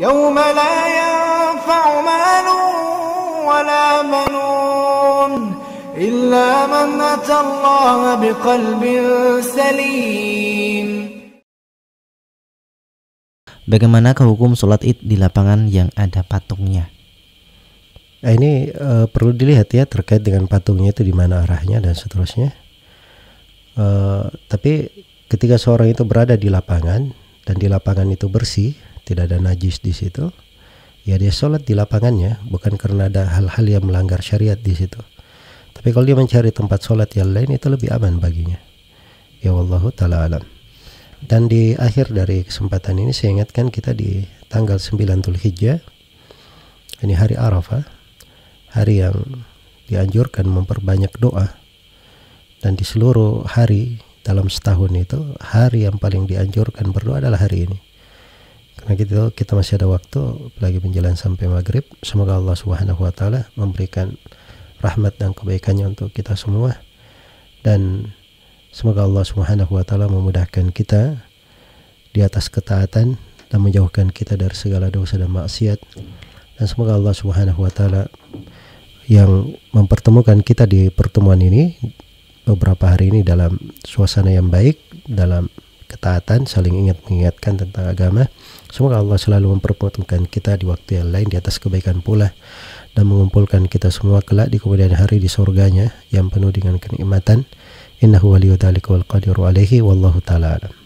يوم لا ينفع مال ولا بنون إلا من أتى الله بقلب سليم Bagaimana kehukum sholat id di lapangan yang ada patungnya? Nah, ini e, perlu dilihat ya terkait dengan patungnya itu di mana arahnya dan seterusnya. E, tapi ketika seorang itu berada di lapangan dan di lapangan itu bersih, tidak ada najis di situ, ya dia sholat di lapangannya, bukan karena ada hal-hal yang melanggar syariat di situ. Tapi kalau dia mencari tempat sholat yang lain itu lebih aman baginya. Ya Allah taala alam. Dan di akhir dari kesempatan ini saya ingatkan kita di tanggal 9 hijjah. ini hari Arafah, hari yang dianjurkan memperbanyak doa. Dan di seluruh hari dalam setahun itu hari yang paling dianjurkan berdoa adalah hari ini karena gitu kita masih ada waktu lagi menjalan sampai maghrib semoga Allah subhanahu wa ta'ala memberikan rahmat dan kebaikannya untuk kita semua dan semoga Allah subhanahu wa ta'ala memudahkan kita di atas ketaatan dan menjauhkan kita dari segala dosa dan maksiat dan semoga Allah subhanahu wa ta'ala yang mempertemukan kita di pertemuan ini beberapa hari ini dalam suasana yang baik dalam ketaatan, saling ingat mengingatkan tentang agama. Semoga Allah selalu mempertemukan kita di waktu yang lain di atas kebaikan pula dan mengumpulkan kita semua kelak di kemudian hari di surganya yang penuh dengan kenikmatan. Innahu waliyudzalika walqadiru alaihi wallahu taala alam.